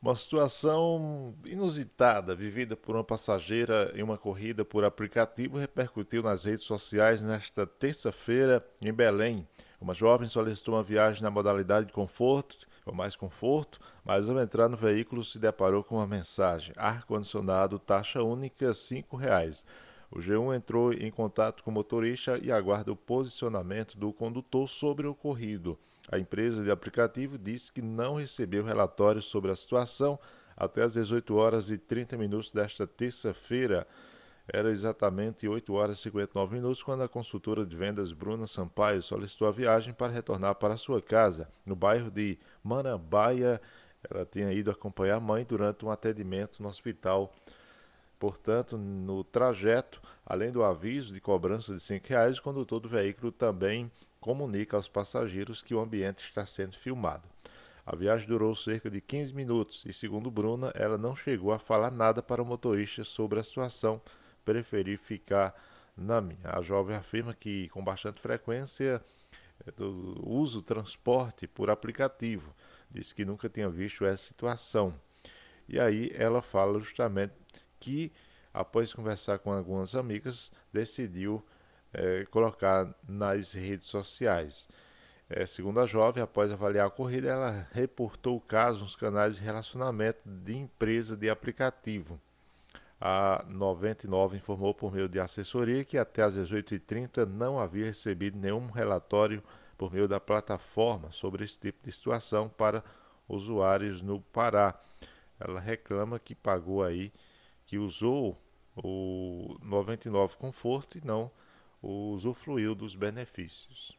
Uma situação inusitada vivida por uma passageira em uma corrida por aplicativo repercutiu nas redes sociais nesta terça-feira em Belém. Uma jovem solicitou uma viagem na modalidade de conforto, ou mais conforto, mas ao entrar no veículo se deparou com uma mensagem: ar-condicionado, taxa única R$ 5,00. O G1 entrou em contato com o motorista e aguarda o posicionamento do condutor sobre o ocorrido. A empresa de aplicativo disse que não recebeu relatórios sobre a situação até as 18 horas e 30 minutos desta terça-feira. Era exatamente 8 horas e 59 minutos quando a consultora de vendas Bruna Sampaio solicitou a viagem para retornar para sua casa, no bairro de Marambaia. Ela tinha ido acompanhar a mãe durante um atendimento no hospital Portanto, no trajeto, além do aviso de cobrança de R$ reais, o condutor do veículo também comunica aos passageiros que o ambiente está sendo filmado. A viagem durou cerca de 15 minutos e, segundo Bruna, ela não chegou a falar nada para o motorista sobre a situação, preferi ficar na minha. A jovem afirma que, com bastante frequência, eh, usa o transporte por aplicativo. Diz que nunca tinha visto essa situação. E aí ela fala justamente que, após conversar com algumas amigas, decidiu é, colocar nas redes sociais. É, segundo a jovem, após avaliar a corrida, ela reportou o caso nos canais de relacionamento de empresa de aplicativo. A 99 informou por meio de assessoria que até às 18h30 não havia recebido nenhum relatório por meio da plataforma sobre esse tipo de situação para usuários no Pará. Ela reclama que pagou aí que usou o 99 Conforto e não usufruiu dos benefícios.